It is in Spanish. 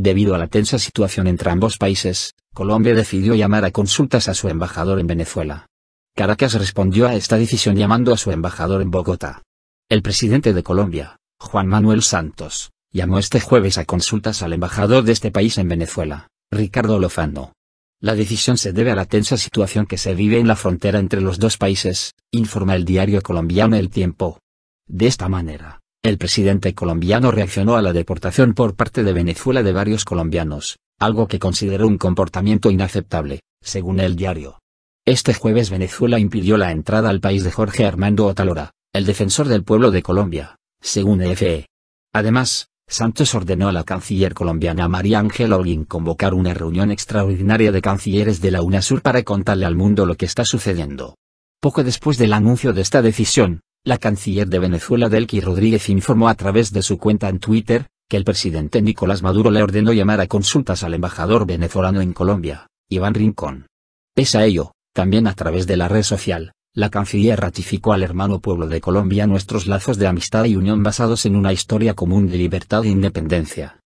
Debido a la tensa situación entre ambos países, Colombia decidió llamar a consultas a su embajador en Venezuela. Caracas respondió a esta decisión llamando a su embajador en Bogotá. El presidente de Colombia, Juan Manuel Santos, llamó este jueves a consultas al embajador de este país en Venezuela, Ricardo Lozano. La decisión se debe a la tensa situación que se vive en la frontera entre los dos países, informa el diario colombiano El Tiempo. De esta manera, el presidente colombiano reaccionó a la deportación por parte de Venezuela de varios colombianos, algo que consideró un comportamiento inaceptable, según el diario. Este jueves Venezuela impidió la entrada al país de Jorge Armando Otalora, el defensor del pueblo de Colombia, según EFE. Además, Santos ordenó a la canciller colombiana María Ángela Olin convocar una reunión extraordinaria de cancilleres de la UNASUR para contarle al mundo lo que está sucediendo. Poco después del anuncio de esta decisión, la canciller de Venezuela Delqui Rodríguez informó a través de su cuenta en Twitter, que el presidente Nicolás Maduro le ordenó llamar a consultas al embajador venezolano en Colombia, Iván Rincón. Pese a ello, también a través de la red social, la canciller ratificó al hermano pueblo de Colombia nuestros lazos de amistad y unión basados en una historia común de libertad e independencia.